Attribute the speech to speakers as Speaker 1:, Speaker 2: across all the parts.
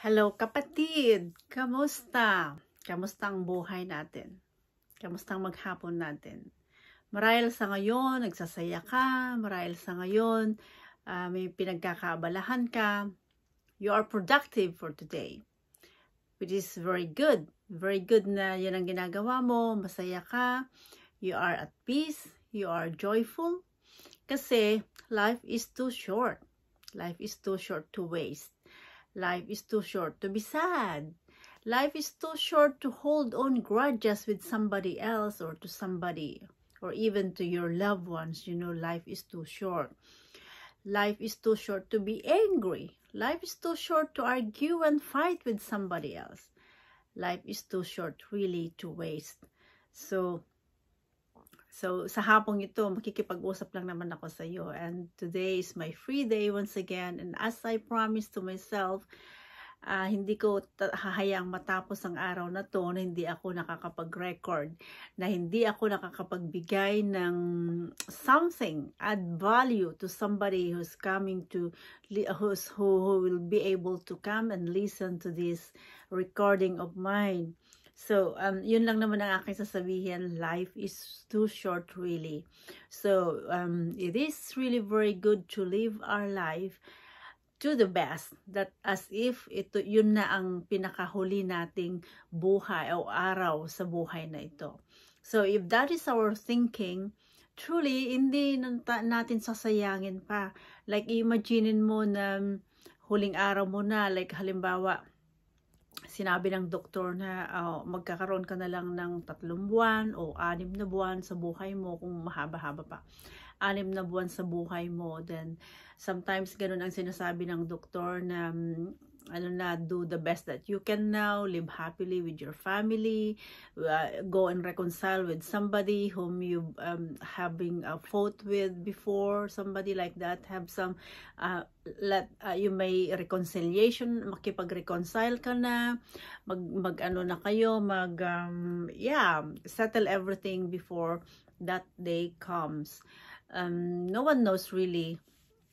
Speaker 1: Hello kapatid! Kamusta? Kamusta ang buhay natin? Kamusta ang maghapon natin? Marahil sa ngayon, nagsasaya ka. Marahil sa ngayon, uh, may pinagkakaabalahan ka. You are productive for today. Which is very good. Very good na yan ang ginagawa mo. Masaya ka. You are at peace. You are joyful. Kasi life is too short. Life is too short to waste Life is too short to be sad. Life is too short to hold on grudges with somebody else or to somebody or even to your loved ones. You know, life is too short. Life is too short to be angry. Life is too short to argue and fight with somebody else. Life is too short really to waste. So So, sa hapong ito, makikipag-usap lang naman ako sa iyo. And today is my free day once again. And as I promised to myself, uh, hindi ko hahayaang matapos ang araw na to na hindi ako nakakapag-record, na hindi ako nakakapagbigay ng something, add value to somebody who's coming to, who's, who, who will be able to come and listen to this recording of mine. So, um, yun lang naman ang aking sasabihin. Life is too short really. So, um, it is really very good to live our life to the best that as if ito yun na ang pinakahuli nating buhay o araw sa buhay na ito. So if that is our thinking, truly hindi natin sasayangin pa. Like imaginein mo na um, huling araw mo na like halimbawa sinabi ng doktor na uh, magkakaroon ka na lang ng tatlong buwan o anim na buwan sa buhay mo kung mahaba-haba pa anim na buwan sa buhay mo then sometimes ganun ang sinasabi ng doktor na mm, ano na, do the best that you can now, live happily with your family, uh, go and reconcile with somebody whom you um, having a uh, fought with before, somebody like that, have some, uh, let, uh, you may reconciliation, makipag-reconcile ka na, mag, mag ano na kayo, mag, um, yeah, settle everything before that day comes. Um, no one knows really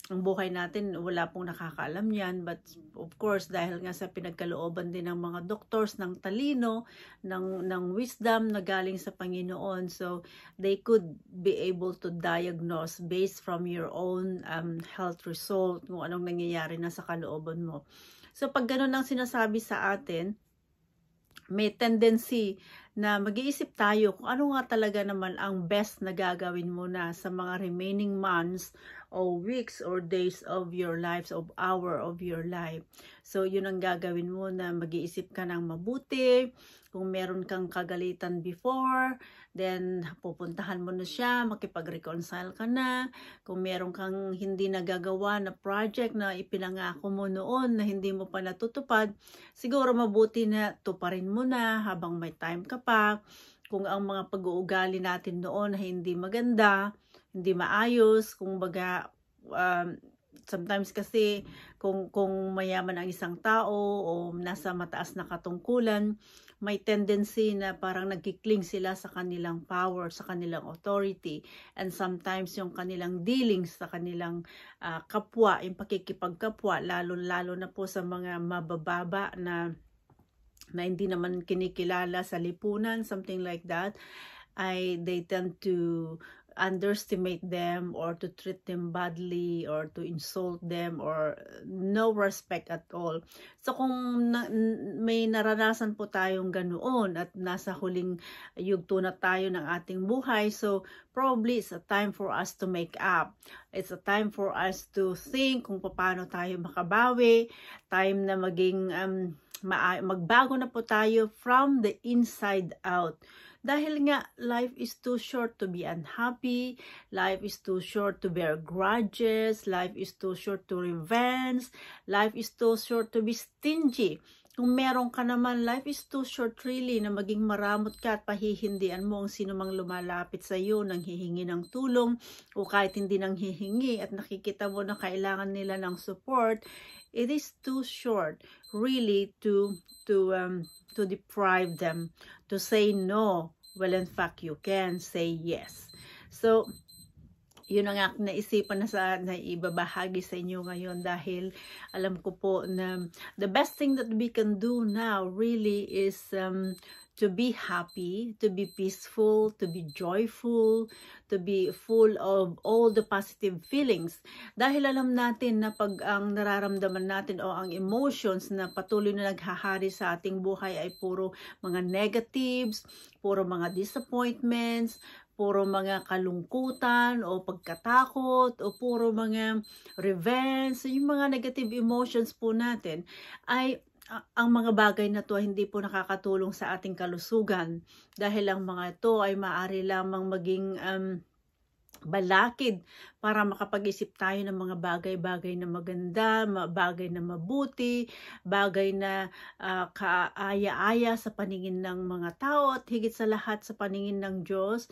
Speaker 1: ang buhay natin, wala pong nakakaalam yan. But of course, dahil nga sa pinagkalooban din ng mga doctors, ng talino, ng, ng wisdom na galing sa Panginoon. So, they could be able to diagnose based from your own um, health result, kung anong nangyayari na sa kalooban mo. So, pag ganun ang sinasabi sa atin, may tendency na mag-iisip tayo kung ano nga talaga naman ang best na gagawin mo na sa mga remaining months o weeks or days of your lives of hour of your life. So, yun ang gagawin mo na mag-iisip ka ng mabuti. Kung meron kang kagalitan before, then pupuntahan mo na siya, makipag-reconcile ka na. Kung meron kang hindi nagagawa na project na ipinangako mo noon na hindi mo pa natutupad, siguro mabuti na tuparin mo na habang may time ka pa kung ang mga pag-uugali natin noon ay hindi maganda, hindi maayos, kung baga um, sometimes kasi kung kung mayaman ang isang tao o nasa mataas na katungkulan, may tendency na parang nagkikling sila sa kanilang power, sa kanilang authority, and sometimes yung kanilang dealings sa kanilang uh, kapwa, yung pakikipagkapwa, lalo-lalo na po sa mga mabababa na na hindi naman kinikilala sa lipunan, something like that, I, they tend to underestimate them or to treat them badly or to insult them or no respect at all. So kung na, may naranasan po tayong ganoon at nasa huling yugto na tayo ng ating buhay, so probably it's a time for us to make up. It's a time for us to think kung paano tayo makabawi, time na maging um, magbago na po tayo from the inside out. Dahil nga, life is too short to be unhappy, life is too short to bear grudges, life is too short to revenge, life is too short to be stingy. Kung meron ka naman, life is too short really na maging maramot ka at pahihindian mo ang sino mang lumalapit sa iyo nang hihingi ng tulong o kahit hindi nang hihingi at nakikita mo na kailangan nila ng support, it is too short really to to um, to deprive them to say no well in fact you can say yes so yun ang nga naisipan na sa na ibabahagi sa inyo ngayon dahil alam ko po na the best thing that we can do now really is um, to be happy, to be peaceful, to be joyful, to be full of all the positive feelings. Dahil alam natin na pag ang nararamdaman natin o ang emotions na patuloy na naghahari sa ating buhay ay puro mga negatives, puro mga disappointments, puro mga kalungkutan o pagkatakot o puro mga revenge, so yung mga negative emotions po natin ay ang mga bagay na to hindi po nakakatulong sa ating kalusugan dahil ang mga ito ay maari lamang maging um, balakid para makapag-isip tayo ng mga bagay-bagay na maganda, bagay na mabuti, bagay na uh, kaaya-aya sa paningin ng mga tao at higit sa lahat sa paningin ng Diyos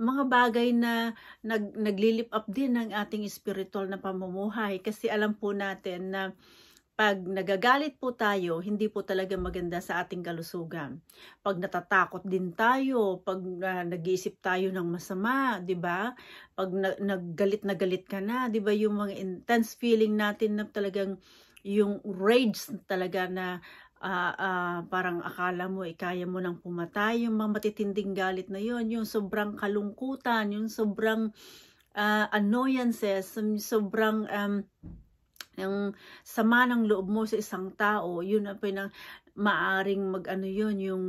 Speaker 1: mga bagay na nag, naglilip up din ng ating spiritual na pamumuhay kasi alam po natin na pag nagagalit po tayo, hindi po talaga maganda sa ating kalusugan. Pag natatakot din tayo, pag uh, nag-iisip tayo ng masama, 'di ba? Pag na naggalit na galit ka na, 'di ba yung mga intense feeling natin na talagang yung rage talaga na uh, uh, parang akala mo ikaya eh, mo nang pumatay yung mga matitinding galit na yon yung sobrang kalungkutan yung sobrang uh, annoyances sobrang um, ng sama ng loob mo sa isang tao, yun ang pinang maaring mag-ano yun, yung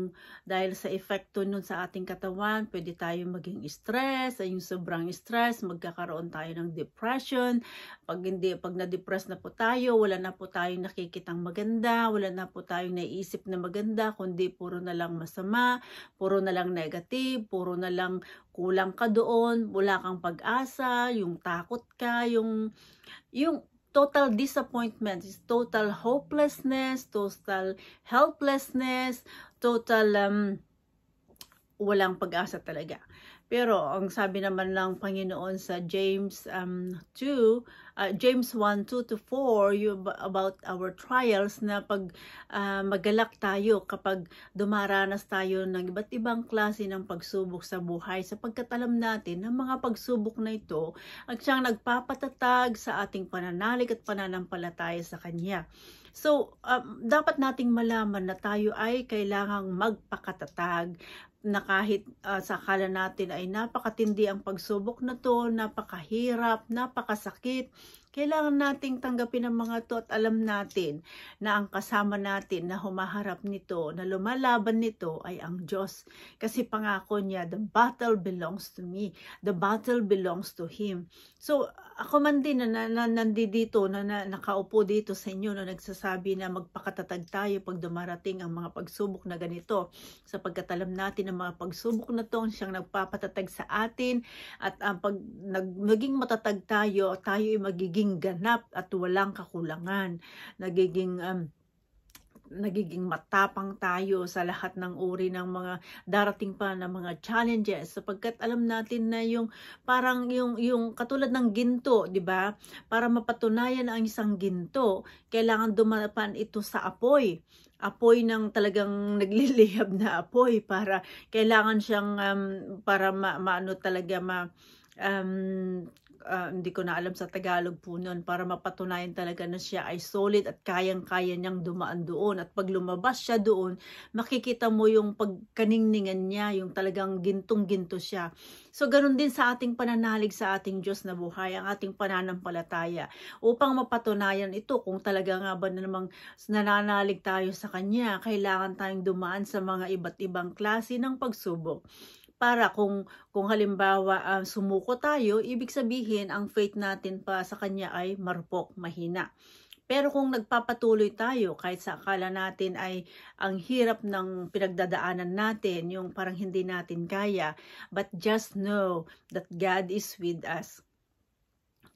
Speaker 1: dahil sa epekto nun sa ating katawan, pwede tayo maging stress, ay yung sobrang stress, magkakaroon tayo ng depression, pag hindi, pag na-depress na po tayo, wala na po tayong nakikitang maganda, wala na po tayong naisip na maganda, kundi puro na lang masama, puro na lang negative, puro na lang kulang ka doon, wala kang pag-asa, yung takot ka, yung, yung total disappointment, total hopelessness, total helplessness, total um, walang pag-asa talaga. Pero ang sabi naman ng Panginoon sa James um, 2, uh, James 1, 2 to 4 you, about our trials na pag uh, magalak tayo kapag dumaranas tayo ng iba't ibang klase ng pagsubok sa buhay sapagkat alam natin na mga pagsubok na ito ang siyang nagpapatatag sa ating pananalig at pananampalataya sa Kanya. So, um, dapat nating malaman na tayo ay kailangang magpakatatag na kahit uh, ah, sakala natin ay napakatindi ang pagsubok na to, napakahirap, napakasakit, kailangan nating tanggapin ang mga to at alam natin na ang kasama natin na humaharap nito, na lumalaban nito ay ang Diyos. Kasi pangako niya, the battle belongs to me. The battle belongs to Him. So ako man din na, na, na nandito, na, na nakaupo dito sa inyo na nagsasabi na magpakatatag tayo pag dumarating ang mga pagsubok na ganito. Sapagkat alam natin ang mga pagsubok na to, siyang nagpapatatag sa atin at ang ah, pag nag, naging matatag tayo, tayo ay magiging nagiging ganap at walang kakulangan. Nagiging um, nagiging matapang tayo sa lahat ng uri ng mga darating pa na mga challenges sapagkat alam natin na yung parang yung yung katulad ng ginto, 'di ba? Para mapatunayan ang isang ginto, kailangan dumapan ito sa apoy apoy ng talagang naglilihab na apoy para kailangan siyang um, para ma, maano talaga ma um, uh, hindi ko na alam sa Tagalog po noon para mapatunayan talaga na siya ay solid at kayang-kaya niyang dumaan doon. At pag lumabas siya doon, makikita mo yung pagkaningningan niya, yung talagang gintong-ginto siya. So ganun din sa ating pananalig sa ating Diyos na buhay, ang ating pananampalataya upang mapatunayan ito kung talaga nga ba na namang nananalig tayo sa Kanya, kailangan tayong dumaan sa mga iba't ibang klase ng pagsubok para kung kung halimbawa um, sumuko tayo, ibig sabihin ang faith natin pa sa kanya ay marupok, mahina. Pero kung nagpapatuloy tayo kahit sa akala natin ay ang hirap ng pinagdadaanan natin, yung parang hindi natin kaya, but just know that God is with us.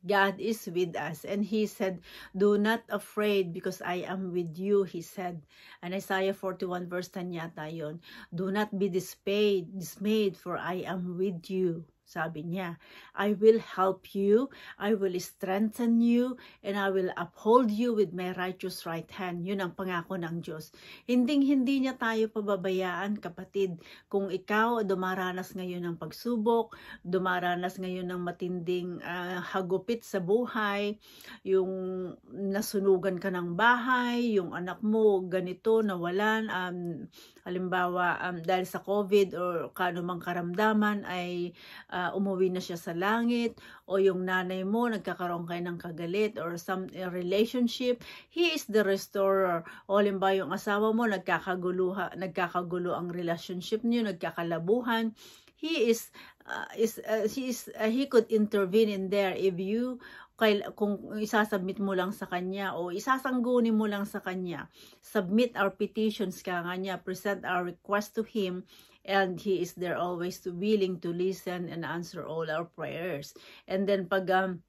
Speaker 1: God is with us. And he said, do not afraid because I am with you, he said. And Isaiah 41 verse 10 yata yun. Do not be dismayed, dismayed for I am with you. Sabi niya, I will help you, I will strengthen you, and I will uphold you with my righteous right hand. Yun ang pangako ng Diyos. Hinding-hindi niya tayo pababayaan, kapatid. Kung ikaw dumaranas ngayon ng pagsubok, dumaranas ngayon ng matinding uh, hagupit sa buhay, yung nasunugan ka ng bahay, yung anak mo ganito, nawalan, um, Halimbawa, um, dahil sa COVID or kanumang karamdaman ay uh, umuwi na siya sa langit o yung nanay mo nagkakaroon kayo ng kagalit or some eh, relationship, he is the restorer. O halimbawa yung asawa mo nagkakaguluha, nagkakagulo ang relationship niyo, nagkakalabuhan, he is uh, is uh, he is uh, he could intervene in there if you kung isasubmit mo lang sa kanya o isasangguni mo lang sa kanya. Submit our petitions ka nga present our request to Him, and He is there always to willing to listen and answer all our prayers. And then pag um,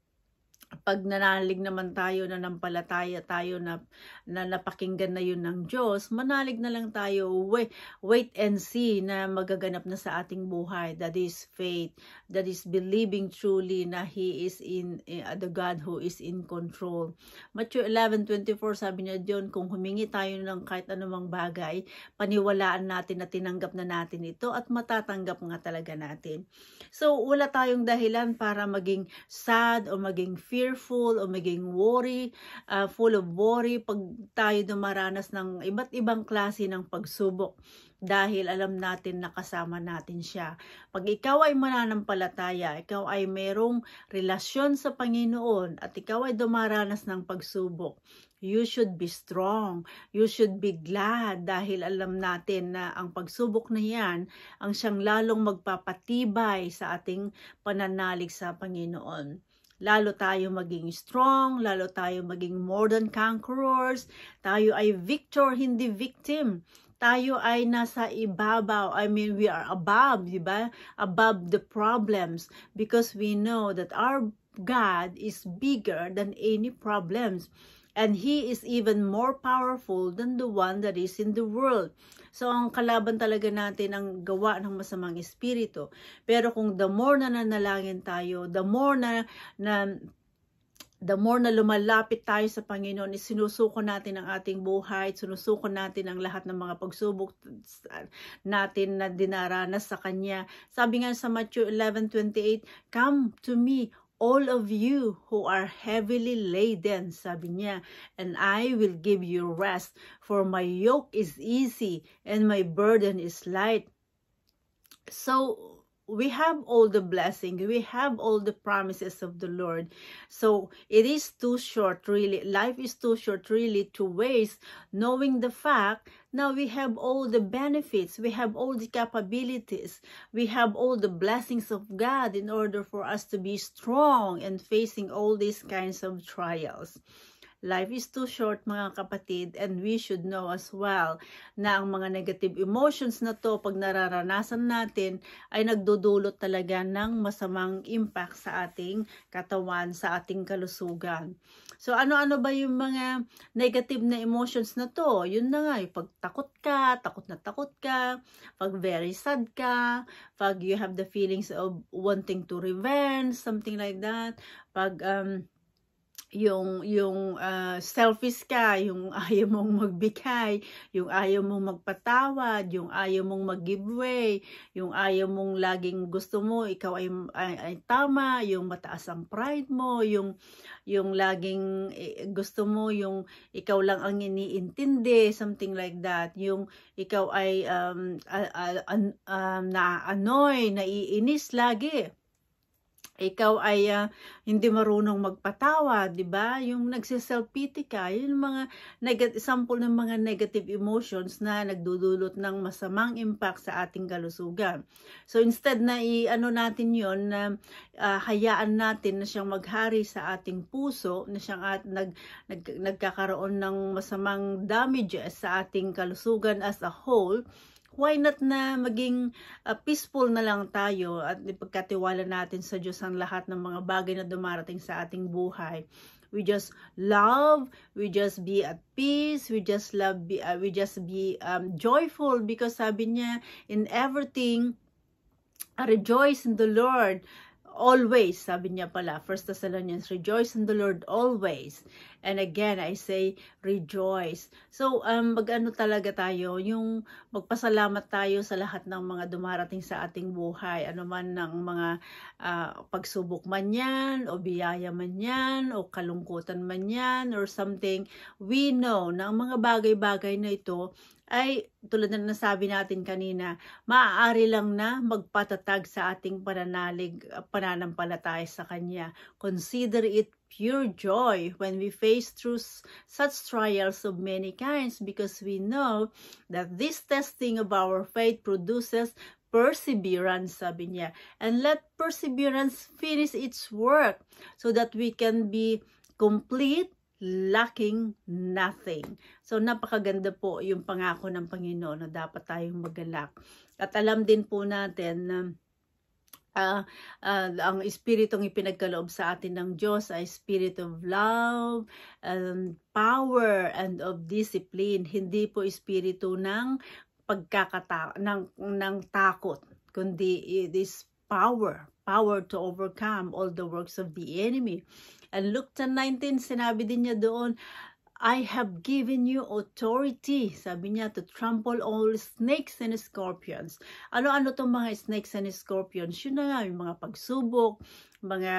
Speaker 1: pag nanalig naman tayo na nampalataya tayo na, na napakinggan na yun ng Diyos, manalig na lang tayo, wait, wait and see na magaganap na sa ating buhay. That is faith. That is believing truly na He is in, uh, the God who is in control. Matthew 11.24 sabi niya diyon, kung humingi tayo ng kahit anumang bagay, paniwalaan natin na tinanggap na natin ito at matatanggap nga talaga natin. So, wala tayong dahilan para maging sad o maging fear fearful o maging worry, uh, full of worry pag tayo dumaranas ng iba't ibang klase ng pagsubok dahil alam natin na kasama natin siya. Pag ikaw ay mananampalataya, ikaw ay merong relasyon sa Panginoon at ikaw ay dumaranas ng pagsubok, you should be strong, you should be glad dahil alam natin na ang pagsubok na yan ang siyang lalong magpapatibay sa ating pananalig sa Panginoon lalo tayo maging strong, lalo tayo maging more than conquerors, tayo ay victor, hindi victim. Tayo ay nasa ibabaw. I mean, we are above, di ba? Above the problems because we know that our God is bigger than any problems and he is even more powerful than the one that is in the world. So ang kalaban talaga natin ang gawa ng masamang espiritu. Pero kung the more na nanalangin tayo, the more na, na the more na lumalapit tayo sa Panginoon, sinusuko natin ang ating buhay, sinusuko natin ang lahat ng mga pagsubok natin na dinaranas sa Kanya. Sabi nga sa Matthew 11.28, Come to me, all of you who are heavily laden, sabi niya, and I will give you rest, for my yoke is easy and my burden is light. So, we have all the blessing, we have all the promises of the Lord. So, it is too short, really. Life is too short, really, to waste, knowing the fact Now we have all the benefits, we have all the capabilities, we have all the blessings of God in order for us to be strong and facing all these kinds of trials. Life is too short mga kapatid and we should know as well na ang mga negative emotions na to pag nararanasan natin ay nagdudulot talaga ng masamang impact sa ating katawan, sa ating kalusugan. So ano-ano ba yung mga negative na emotions na to? Yun na nga, yung pag takot ka, takot na takot ka, pag very sad ka, pag you have the feelings of wanting to revenge, something like that, pag um, yung yung uh, selfish ka, yung ayaw mong magbigay, yung ayaw mong magpatawad, yung ayaw mong mag-giveaway, yung ayaw mong laging gusto mo ikaw ay, ay, ay tama, yung mataas ang pride mo, yung yung laging eh, gusto mo yung ikaw lang ang iniintindi, something like that, yung ikaw ay um, uh, uh, uh, um, na-annoy, naiinis lagi ikaw ay uh, hindi marunong magpatawa, 'di ba? Yung nagseself-pity ka, yung mga negative sample ng mga negative emotions na nagdudulot ng masamang impact sa ating kalusugan. So instead na i-ano natin 'yon na uh, hayaan natin na siyang maghari sa ating puso, na siyang at nag, nag nagkakaroon ng masamang damages sa ating kalusugan as a whole why not na maging uh, peaceful na lang tayo at ipagkatiwala natin sa Diyos ang lahat ng mga bagay na dumarating sa ating buhay. We just love, we just be at peace, we just love, be, uh, we just be um, joyful because sabi niya, in everything, rejoice in the Lord always, sabi niya pala, 1 Thessalonians, rejoice in the Lord always. And again, I say rejoice. So, um, mag-ano talaga tayo, yung magpasalamat tayo sa lahat ng mga dumarating sa ating buhay. Ano man ng mga uh, pagsubok man yan, o biyaya man yan, o kalungkutan man yan, or something. We know na ang mga bagay-bagay na ito ay tulad na nasabi natin kanina, maaari lang na magpatatag sa ating pananalig, pananampalataya sa Kanya. Consider it pure joy when we face through such trials of many kinds because we know that this testing of our faith produces perseverance, sabi niya. And let perseverance finish its work so that we can be complete, lacking nothing. So napakaganda po yung pangako ng Panginoon na dapat tayong magalak. At alam din po natin na uh, uh, ang espiritong ipinagkaloob sa atin ng Diyos ay spirit of love, and um, power, and of discipline. Hindi po espiritu ng pagkakata ng, ng takot, kundi this power, power to overcome all the works of the enemy. And Luke 10.19, sinabi din niya doon, I have given you authority, sabi niya, to trample all snakes and scorpions. Ano-ano itong mga snakes and scorpions? Yun na nga, yung mga pagsubok, mga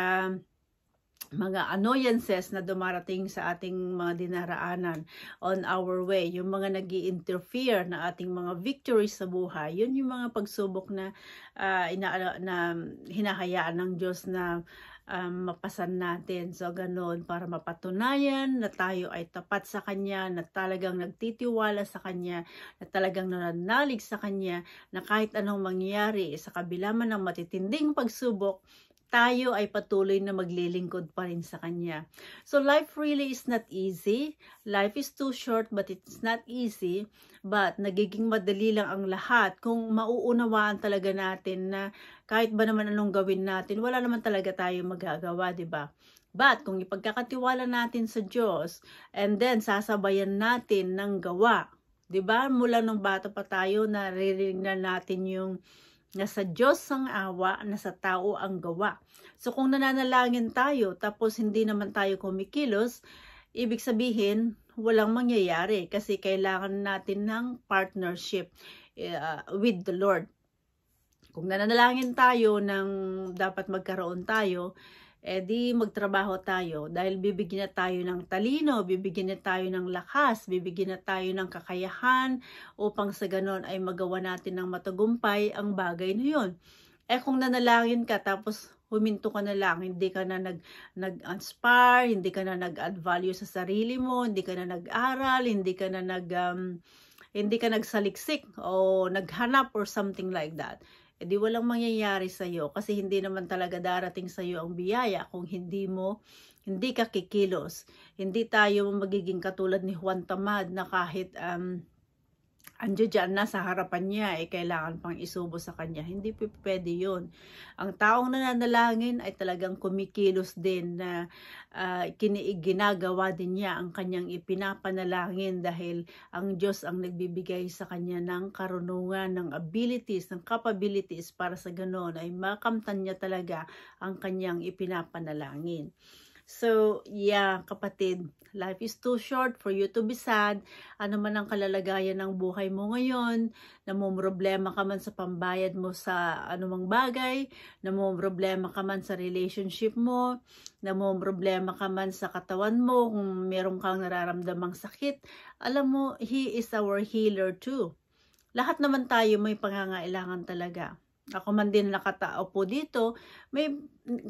Speaker 1: mga annoyances na dumarating sa ating mga dinaraanan on our way, yung mga nag interfere na ating mga victories sa buhay, yun yung mga pagsubok na, uh, ah, ina, na hinahayaan ng Diyos na um, mapasan natin. So, ganun, para mapatunayan na tayo ay tapat sa Kanya, na talagang nagtitiwala sa Kanya, na talagang nananalig sa Kanya, na kahit anong mangyari, sa kabila man ng matitinding pagsubok, tayo ay patuloy na maglilingkod pa rin sa Kanya. So life really is not easy. Life is too short but it's not easy. But nagiging madali lang ang lahat kung mauunawaan talaga natin na kahit ba naman anong gawin natin, wala naman talaga tayo magagawa, di ba? But kung ipagkakatiwala natin sa Diyos and then sasabayan natin ng gawa, 'di ba? Mula nung bata pa tayo naririnig na natin yung Nasa Diyos ang awa, nasa tao ang gawa. So kung nananalangin tayo tapos hindi naman tayo kumikilos, ibig sabihin walang mangyayari kasi kailangan natin ng partnership uh, with the Lord. Kung nananalangin tayo ng dapat magkaroon tayo, eh di magtrabaho tayo dahil bibigyan na tayo ng talino, bibigyan na tayo ng lakas, bibigyan na tayo ng kakayahan upang sa ganon ay magawa natin ng matagumpay ang bagay na yun. Eh kung nanalangin ka tapos huminto ka na lang, hindi ka na nag, nag-inspire, hindi ka na nag-add value sa sarili mo, hindi ka na nag-aral, hindi ka na nag... Um, hindi ka nagsaliksik o naghanap or something like that eh di walang mangyayari sa iyo kasi hindi naman talaga darating sa iyo ang biyaya kung hindi mo hindi ka kikilos. Hindi tayo magiging katulad ni Juan Tamad na kahit um, andyo dyan, sa harapan niya, eh, kailangan pang isubo sa kanya. Hindi po pwede yun. Ang taong nananalangin ay talagang kumikilos din na uh, ah, kiniginagawa din niya ang kanyang ipinapanalangin dahil ang Diyos ang nagbibigay sa kanya ng karunungan, ng abilities, ng capabilities para sa ganoon ay makamtan niya talaga ang kanyang ipinapanalangin. So, yeah, kapatid, life is too short for you to be sad. Ano man ang kalalagayan ng buhay mo ngayon, namumroblema ka man sa pambayad mo sa anumang bagay, namumroblema ka man sa relationship mo, namumroblema ka man sa katawan mo, kung meron kang nararamdamang sakit, alam mo, He is our healer too. Lahat naman tayo may pangangailangan talaga. Ako man din nakatao po dito, may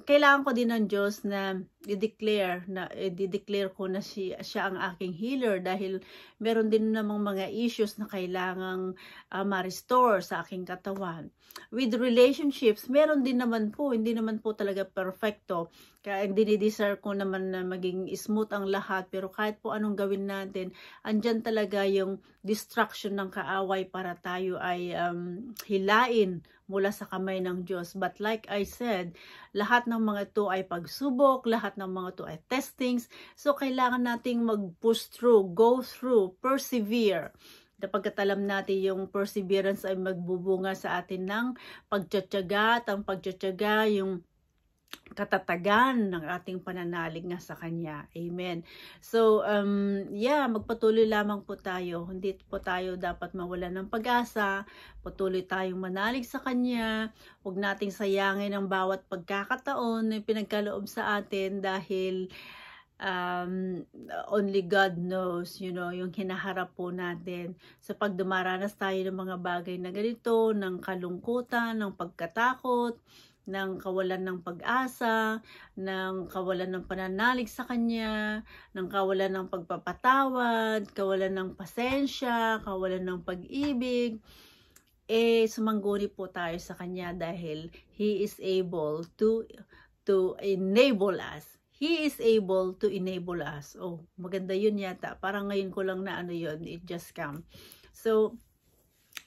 Speaker 1: kailangan ko din ng Diyos na i-declare na i-declare ko na si siya ang aking healer dahil meron din namang mga issues na kailangang uh, ma-restore sa aking katawan. With relationships, meron din naman po, hindi naman po talaga perfecto. Kaya dinidesire ko naman na maging smooth ang lahat pero kahit po anong gawin natin, andyan talaga yung distraction ng kaaway para tayo ay um, hilain mula sa kamay ng Diyos. But like I said, lahat lahat ng mga ito ay pagsubok, lahat ng mga ito ay testings. So, kailangan nating mag-push through, go through, persevere kapagkat alam natin yung perseverance ay magbubunga sa atin ng pagtsatsaga at ang pagtsatsaga yung katatagan ng ating pananalig nga sa Kanya. Amen. So, um, yeah, magpatuloy lamang po tayo. Hindi po tayo dapat mawala ng pag-asa. Patuloy tayong manalig sa Kanya. Huwag nating sayangin ang bawat pagkakataon na pinagkaloob sa atin dahil um, only God knows, you know, yung hinaharap po natin. Sa so, pagdumaranas tayo ng mga bagay na ganito, ng kalungkutan, ng pagkatakot, ng kawalan ng pag-asa, ng kawalan ng pananalig sa kanya, ng kawalan ng pagpapatawad, kawalan ng pasensya, kawalan ng pag-ibig, eh sumangguni po tayo sa kanya dahil he is able to to enable us. He is able to enable us. Oh, maganda yun yata. Parang ngayon ko lang na ano yun, it just come. So,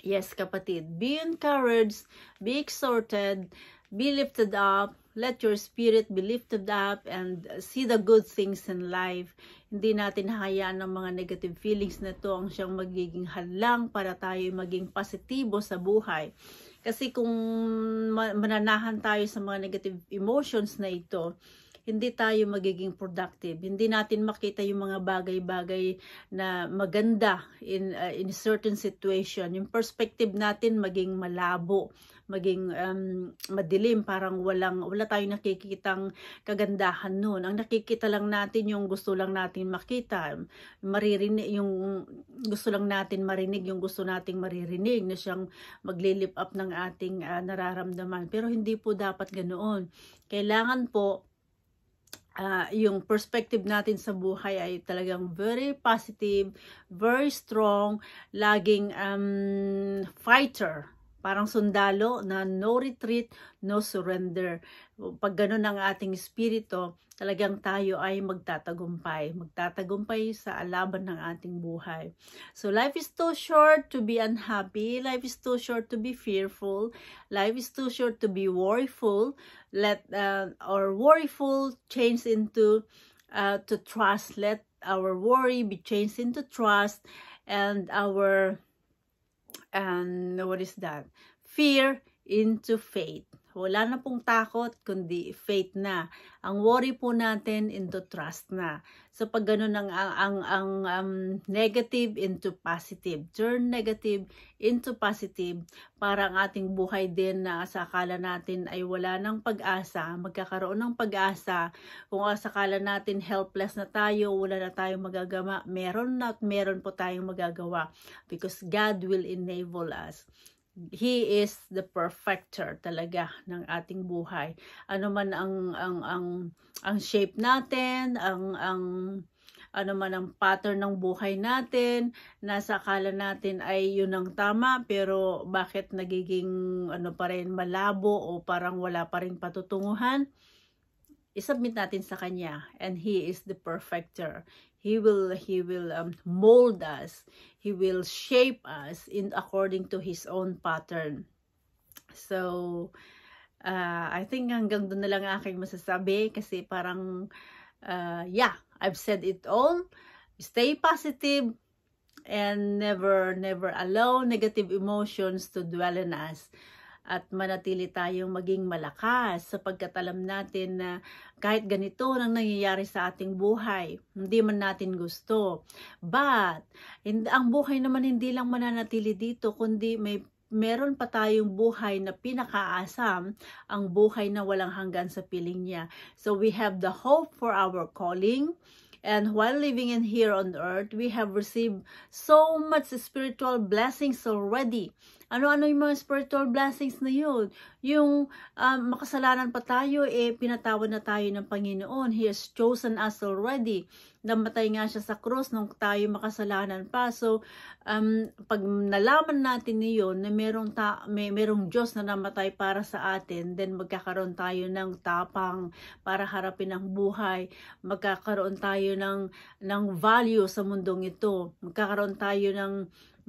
Speaker 1: yes kapatid, be encouraged, be exhorted, be lifted up. Let your spirit be lifted up and see the good things in life. Hindi natin hayaan ng mga negative feelings na to ang siyang magiging hadlang para tayo maging positibo sa buhay. Kasi kung mananahan tayo sa mga negative emotions na ito, hindi tayo magiging productive. Hindi natin makita yung mga bagay-bagay na maganda in, uh, in certain situation. Yung perspective natin maging malabo, maging um, madilim, parang walang, wala tayong nakikitang kagandahan noon. Ang nakikita lang natin yung gusto lang natin makita. Maririnig yung gusto lang natin marinig, yung gusto nating maririnig na siyang maglilip up ng ating uh, nararamdaman. Pero hindi po dapat ganoon. Kailangan po uh, yung perspective natin sa buhay ay talagang very positive, very strong, laging um, fighter Parang sundalo na no retreat, no surrender. Pag ganun ang ating espirito, talagang tayo ay magtatagumpay. Magtatagumpay sa alaban ng ating buhay. So life is too short to be unhappy. Life is too short to be fearful. Life is too short to be worryful. Let uh, or worryful change into uh, to trust. Let our worry be changed into trust and our and what is that? Fear into faith. Wala na pong takot, kundi faith na. Ang worry po natin into trust na. So pag ganun ang, ang, ang, ang um, negative into positive, turn negative into positive, para ang ating buhay din na sa akala natin ay wala nang pag-asa, magkakaroon ng pag-asa. Kung asakala natin helpless na tayo, wala na tayong magagawa, meron na at meron po tayong magagawa because God will enable us. He is the perfecter talaga ng ating buhay. Ano man ang ang ang ang shape natin, ang ang ano man ang pattern ng buhay natin, nasa akala natin ay yun ang tama pero bakit nagiging ano pa rin malabo o parang wala pa rin patutunguhan? isubmit natin sa kanya and he is the perfecter he will he will um, mold us he will shape us in according to his own pattern so uh, i think hanggang doon na lang aking masasabi kasi parang uh, yeah i've said it all stay positive and never never allow negative emotions to dwell in us at manatili tayong maging malakas sapagkat alam natin na kahit ganito nang nangyayari sa ating buhay, hindi man natin gusto. But, ang buhay naman hindi lang mananatili dito kundi may meron pa tayong buhay na pinakaasam, ang buhay na walang hanggan sa piling niya. So we have the hope for our calling. And while living in here on earth, we have received so much spiritual blessings already ano-ano yung mga spiritual blessings na yun? Yung um, makasalanan pa tayo, eh pinatawad na tayo ng Panginoon. He has chosen us already. Namatay nga siya sa cross nung tayo makasalanan pa. So, um, pag nalaman natin niyon na merong, ta may, merong Diyos na namatay para sa atin, then magkakaroon tayo ng tapang para harapin ang buhay. Magkakaroon tayo ng, ng value sa mundong ito. Magkakaroon tayo ng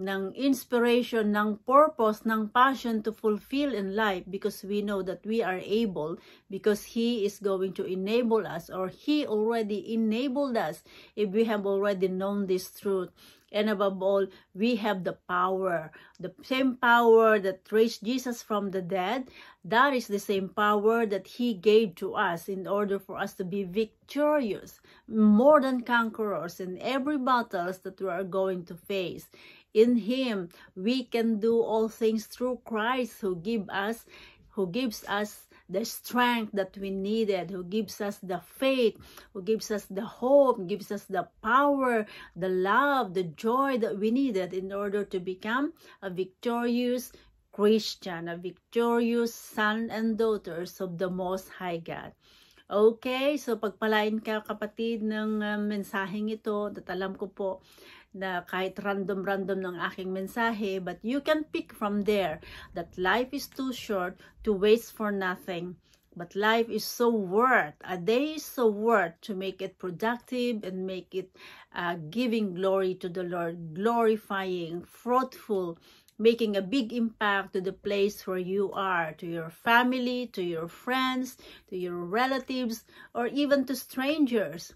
Speaker 1: ng inspiration, ng purpose, ng passion to fulfill in life because we know that we are able because He is going to enable us or He already enabled us if we have already known this truth. And above all, we have the power, the same power that raised Jesus from the dead. That is the same power that he gave to us in order for us to be victorious, more than conquerors in every battles that we are going to face. in him we can do all things through Christ who give us who gives us the strength that we needed, who gives us the faith, who gives us the hope, gives us the power, the love, the joy that we needed in order to become a victorious Christian, a victorious son and daughters of the Most High God. Okay, so pagpalain ka kapatid ng um, mensaheng ito at alam ko po na kahit random-random ng aking mensahe, but you can pick from there that life is too short to waste for nothing. But life is so worth, a day is so worth to make it productive and make it uh, giving glory to the Lord, glorifying, fruitful, making a big impact to the place where you are, to your family, to your friends, to your relatives, or even to strangers.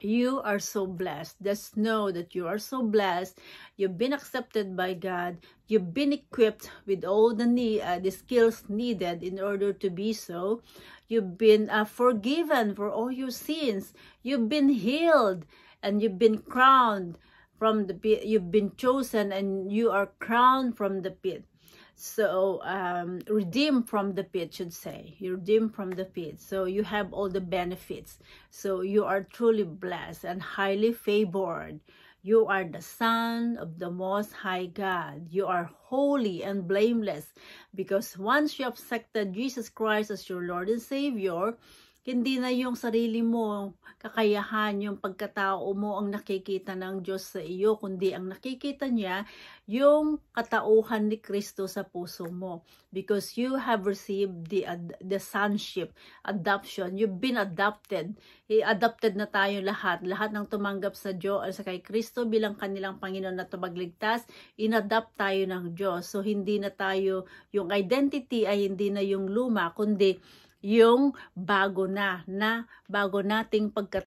Speaker 1: you are so blessed. Just know that you are so blessed. You've been accepted by God. You've been equipped with all the, need, uh, the skills needed in order to be so. You've been uh, forgiven for all your sins. You've been healed and you've been crowned from the pit. You've been chosen and you are crowned from the pit so um, redeemed from the pit should say you are redeemed from the pit so you have all the benefits so you are truly blessed and highly favored you are the son of the most high god you are holy and blameless because once you have accepted jesus christ as your lord and savior Hindi na yung sarili mo, kakayahan, yung pagkatao mo ang nakikita ng Diyos sa iyo, kundi ang nakikita niya, yung katauhan ni Kristo sa puso mo. Because you have received the, the sonship, adoption. You've been adopted. Adopted na tayo lahat. Lahat ng tumanggap sa Diyos, sa kay Kristo bilang kanilang Panginoon na tumagligtas, inadapt tayo ng Diyos. So, hindi na tayo, yung identity ay hindi na yung luma, kundi yung bago na na bago nating pagkat